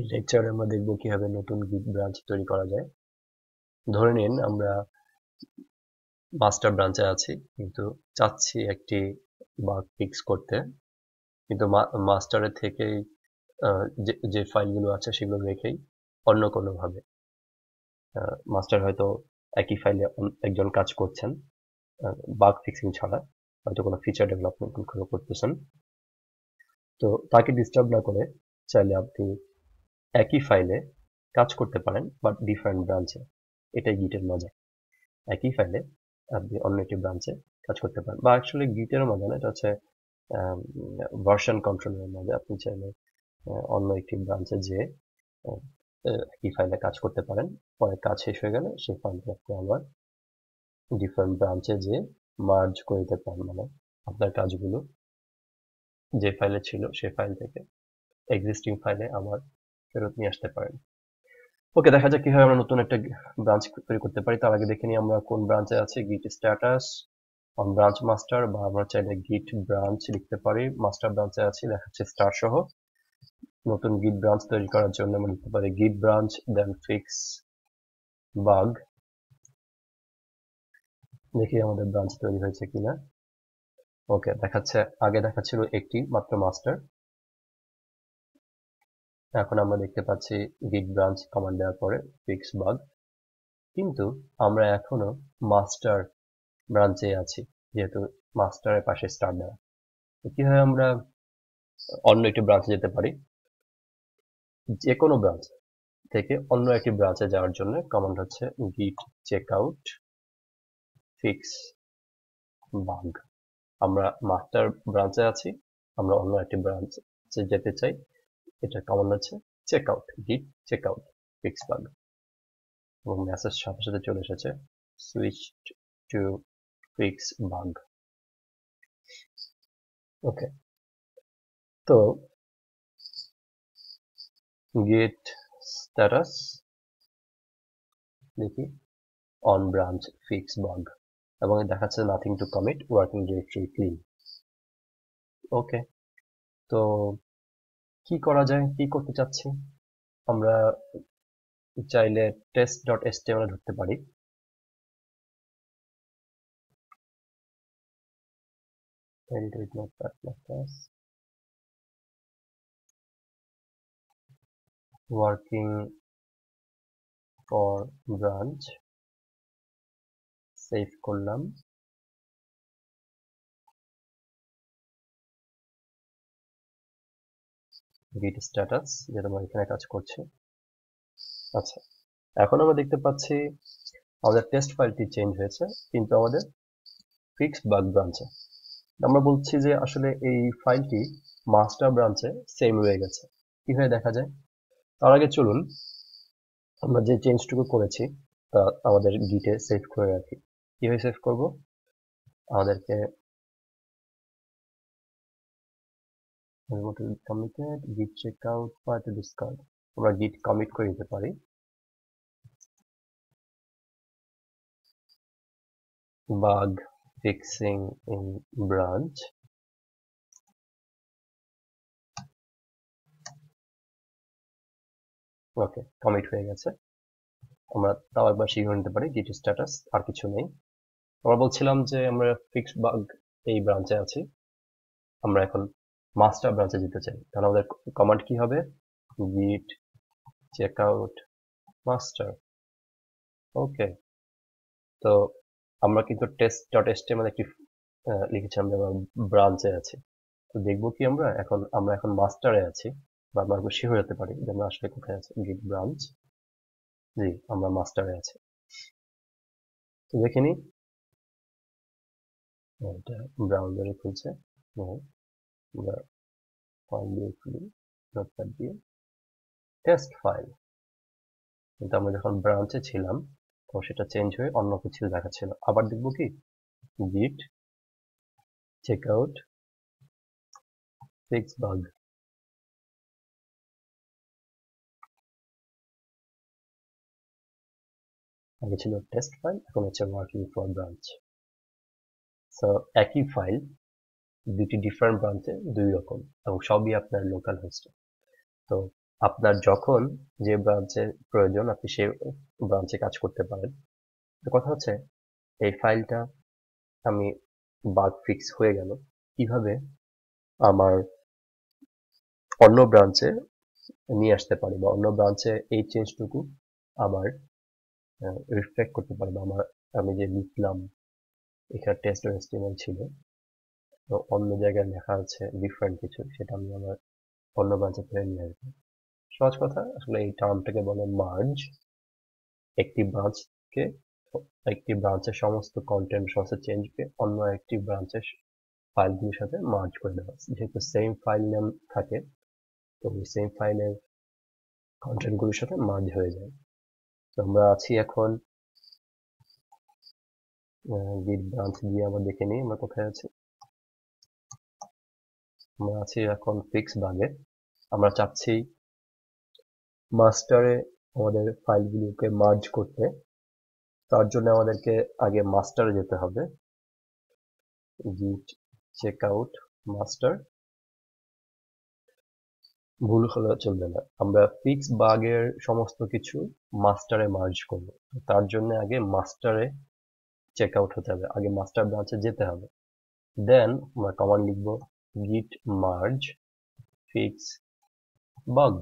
এই লেকচারে আমরা দেখব কিভাবে নতুন গিট ব্রাঞ্চ তৈরি করা যায় ধরে নিন আমরা মাস্টার ব্রাঞ্চে আছি কিন্তু চাচ্ছি একটি বাগ ফিক্স করতে কিন্তু মাস্টারের থেকেই যে ফাইলগুলো আছে সেগুলো রেখেই অন্য কোনোভাবে মাস্টার হয়তো একই ফাইলে একজন কাজ করছেন বাগ ফিক্সিং ছাড়া হয়তো কোনো ফিচার ডেভেলপমেন্ট করতেছেন তো তাকে ডিস্টার্ব না করে চাইলে আপনি একই ফাইলে কাজ করতে পারেন বাট ডিফারেন্ট ব্রাঞ্চে এটাই গিটের মজা একই ফাইলে আপনি অন্য একটি ব্রাঞ্চে কাজ করতে পারেন বা অ্যাকচুয়ালি গিটের মজা না এটা হচ্ছে ভার্সন কন্ট্রোলের মজা আপনি চাইলে অন্য একটি ব্রাঞ্চে যেয়ে একই ফাইলে কাজ করতে পারেন পরে কাজ শেষ হয়ে গেলে সেই ফাইলটি আপনি আবার ডিফারেন্ট ব্রাঞ্চে যেয়ে মার্জ করে দিতে পারেন মানে আপনার কাজগুলো যে ফাইলে ছিল সে ফাইল থেকে এক্সিস্টিং ফাইলে আবার ফেরত নিয়ে আসতে পারেন ওকে দেখা যাক কিভাবে আমরা নতুন একটা ব্রাঞ্চ তৈরি করতে পারি তার আগে দেখে নিই আমরা কোন ব্রাঞ্চে আছে গিট স্ট্যাটাস অন ব্রাঞ্চ মাস্টার বা আমরা চাইলে গিট ব্রাঞ্চ লিখতে পারি মাস্টার ব্রাঞ্চে আছি দেখাচ্ছে স্টার সহ নতুন গিট ব্রাঞ্চ তৈরি করার জন্য আমরা লিখতে পারি গিট ব্রাঞ্চ দেন ফিক্স বাগ দেখি আমাদের ব্রাঞ্চ তৈরি হয়েছে কিনা ওকে দেখাচ্ছে আগে দেখাচ্ছিল একটি মাত্র মাস্টার এখন আমরা দেখতে পাচ্ছি গিট ব্রাঞ্চ কমান্ড দেওয়ার পরে ফিক্স বাগ কিন্তু আমরা এখনো মাস্টার ব্রাঞ্চে আছি যেহেতু মাস্টারের পাশে স্টার্ট দেওয়া কিভাবে আমরা অন্য একটি ব্রাঞ্চে যেতে পারি যে কোনো ব্রাঞ্চ থেকে অন্য একটি ব্রাঞ্চে যাওয়ার জন্য কমান্ড হচ্ছে চেক আউট ফিক্স বাগ আমরা মাস্টার ব্রাঞ্চে আছি আমরা অন্য একটি ব্রাঞ্চে যেতে চাই এটা কমন আছে checkout check checkout fix bug এবং মেসেজ সাথে সাথে চলে এসেছে switch to fix bug okay তো গেট স্ট্যাটাস দেখি অন ব্রাঞ্চ ফিক্স বাগ এবং দেখাচ্ছে nothing to commit working directory clean okay তো কি করা যায় কি করতে চাচ্ছি আমরা চাইলে টেস্ট ডট এস টি ধরতে পারি ওয়ার্কিং ফর ব্রাঞ্চ সেভ করলাম গিট স্ট্যাটাস যেটা আমরা এখানে কাজ করছে আচ্ছা এখন আমরা দেখতে পাচ্ছি আমাদের টেস্ট ফাইলটি চেঞ্জ হয়েছে কিন্তু আমাদের ফিক্সড বাগ ব্রাঞ্চে আমরা বলছি যে আসলে এই ফাইলটি মাস্টার ব্রাঞ্চে সেম রয়ে গেছে কীভাবে দেখা যায় তার আগে চলুন আমরা যে চেঞ্জটুকু করেছি তা আমাদের গিটে সেভ করে রাখি কীভাবে সেভ করব আমাদেরকে we go to committed git checkout part to discard আমরা গিট কমিট করে দিতে পারি bug fixing in branch okay commit হয়ে গেছে আমরা তাও একবার শিখে নিতে পারি গিট স্ট্যাটাস আর কিছু নেই আমরা বলছিলাম যে আমরা ফিক্সড বাগ এই ব্রাঞ্চে আছি আমরা এখন মাস্টার ব্রাঞ্চে যেতে চাই তাহলে আমাদের কমান্ড কি হবে চেক আউট মাস্টার ওকে তো আমরা কিন্তু টেস্ট ডট এসটিএমএল একটি লিখেছি আমরা ব্রাঞ্চে আছি তো দেখব কি আমরা এখন আমরা এখন মাস্টারে আছি বা আমরা শিওর যেতে পারি যে আমরা আসলে কোথায় আছি গিট ব্রাঞ্চ জি আমরা মাস্টারে আছি তো দেখে নি ব্রাউজারে খুলছে হ্যাঁ। আমরা ফাইল দিয়ে খুলি শর্টকাট টেস্ট ফাইল কিন্তু আমরা যখন ব্রাঞ্চে ছিলাম তখন সেটা চেঞ্জ হয়ে অন্য কিছু দেখাচ্ছিল আবার দেখব কি গিট চেক আউট ফিক্স বাগ আগে ছিল টেস্ট ফাইল এখন হচ্ছে ওয়ার্কিং ফর ব্রাঞ্চ সো একই ফাইল দুটি ডিফারেন্ট ব্রাঞ্চে দুই রকম এবং সবই আপনার লোকাল হোস্টে তো আপনার যখন যে ব্রাঞ্চের প্রয়োজন আপনি সেই ব্রাঞ্চে কাজ করতে পারেন তো কথা হচ্ছে এই ফাইলটা আমি বাগ ফিক্স হয়ে গেল কিভাবে আমার অন্য ব্রাঞ্চে নিয়ে আসতে পারি বা অন্য ব্রাঞ্চে এই চেঞ্জটুকু আমার রিফ্লেক্ট করতে পারি বা আমার আমি যে লিখলাম এখানে টেস্ট এস্টিমেল ছিল তো অন্য জায়গায় লেখা আছে ডিফারেন্ট কিছু সেটা আমি আমার অন্য ব্রাঞ্চে ফেলে নিয়ে আসবো সহজ কথা আসলে এই টার্মটাকে বলে মার্জ একটি ব্রাঞ্চকে একটি ব্রাঞ্চের সমস্ত কন্টেন্ট সমস্ত চেঞ্জকে অন্য একটি ব্রাঞ্চের ফাইলগুলির সাথে মার্জ করে দেওয়া যেহেতু সেম ফাইল নেম থাকে তো ওই সেম ফাইলের কন্টেন্টগুলির সাথে মার্জ হয়ে যায় তো আমরা আছি এখন গিট ব্রাঞ্চ দিয়ে আমরা দেখে নিই আমরা কোথায় আছি আমরা আছি এখন ফিক্স ভাগে আমরা চাচ্ছি মাস্টারে আমাদের ফাইলগুলোকে মার্জ করতে তার জন্য আমাদেরকে আগে মাস্টারে যেতে হবে গিট চেক আউট মাস্টার ভুল হলে চলবে না আমরা ফিক্স বাগের সমস্ত কিছু মাস্টারে মার্জ করব তার জন্য আগে মাস্টারে চেক আউট হতে হবে আগে মাস্টার ব্রাঞ্চে যেতে হবে দেন আমরা কমান্ড লিখবো git merge fix bug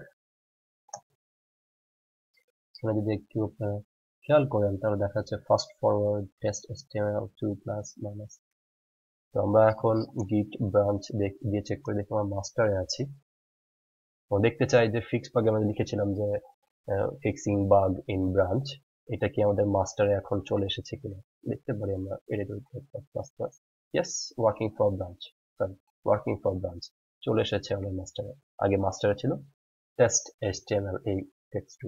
এখানে যদি একটু আপনারা খেয়াল করেন তাহলে দেখা যাচ্ছে first forward test HTML two plus minus তো আমরা এখন গিট ব্রাঞ্চ দিয়ে চেক করে দেখি আমরা মাস্টারে আছি তো দেখতে চাই যে ফিক্স বাগ আমরা লিখেছিলাম যে ফিক্সিং বাগ ইন ব্রাঞ্চ এটা কি আমাদের মাস্টারে এখন চলে এসেছে কিনা দেখতে পারি আমরা editor plus plus yes working for branch working for branch চলে এসেছে আমাদের মাস্টারে আগে মাস্টারে ছিল টেস্ট এইচটিএমএল এই টু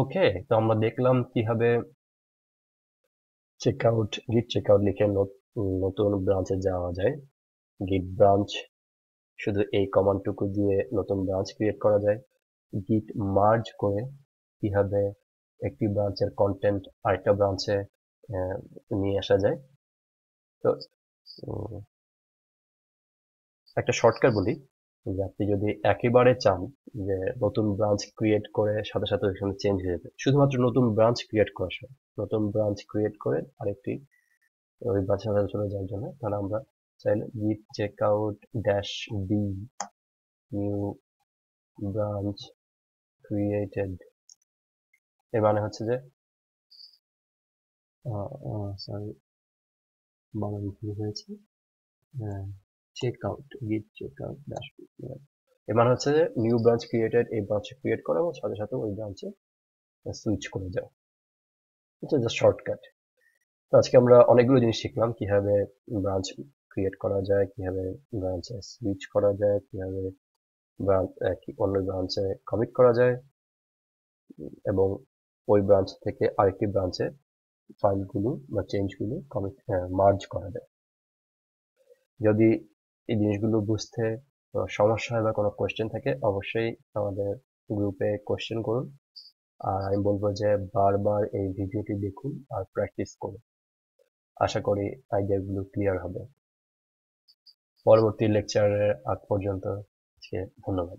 ওকে তো আমরা দেখলাম কিভাবে চেকআউট গিট চেকআউট লিখে নতুন ব্রাঞ্চে যাওয়া যায় গিট ব্রাঞ্চ শুধু এই কমান্ডটুকু দিয়ে নতুন ব্রাঞ্চ ক্রিয়েট করা যায় গিট মার্জ করে কিভাবে একটি ব্রাঞ্চের কন্টেন্ট আরেকটা ব্রাঞ্চে নিয়ে আসা যায় তো একটা শর্টকাট বলি যে আপনি যদি একেবারে চান যে নতুন ব্রাঞ্চ ক্রিয়েট করে সাথে সাথে ওইখানে চেঞ্জ হয়ে যাবে শুধুমাত্র নতুন ব্রাঞ্চ ক্রিয়েট করার সময় নতুন ব্রাঞ্চ ক্রিয়েট করে আরেকটি ওই ব্রাঞ্চের সাথে চলে যাওয়ার জন্য তাহলে আমরা চাইলে git check out dash B new branch created এর মানে হচ্ছে যে সরি বলা বিক্রি হয়েছে check out git check out dashboard এবার হচ্ছে যে নিউ ব্রাঞ্চ ক্রিয়েটেড এই ব্রাঞ্চ ক্রিয়েট করা এবং সাথে সাথে ওই ব্রাঞ্চে সুইচ করে যাও এটা জাস্ট শর্টকাট তো আজকে আমরা অনেকগুলো জিনিস শিখলাম কিভাবে ব্রাঞ্চ ক্রিয়েট করা যায় কিভাবে ব্রাঞ্চে সুইচ করা যায় কিভাবে অন্য ব্রাঞ্চে কমিট করা যায় এবং ওই ব্রাঞ্চ থেকে আরেকটি ব্রাঞ্চে ফাইলগুলো বা চেঞ্জগুলো কমিট মার্জ করা যায় যদি এই জিনিসগুলো বুঝতে সমস্যা হয় বা কোনো কোয়েশ্চেন থাকে অবশ্যই আমাদের গ্রুপে কোয়েশ্চেন করুন আর আমি বলবো যে বারবার এই ভিডিওটি দেখুন আর প্র্যাকটিস করুন আশা করি আইডিয়াগুলো ক্লিয়ার হবে পরবর্তী লেকচারের আগ পর্যন্ত ধন্যবাদ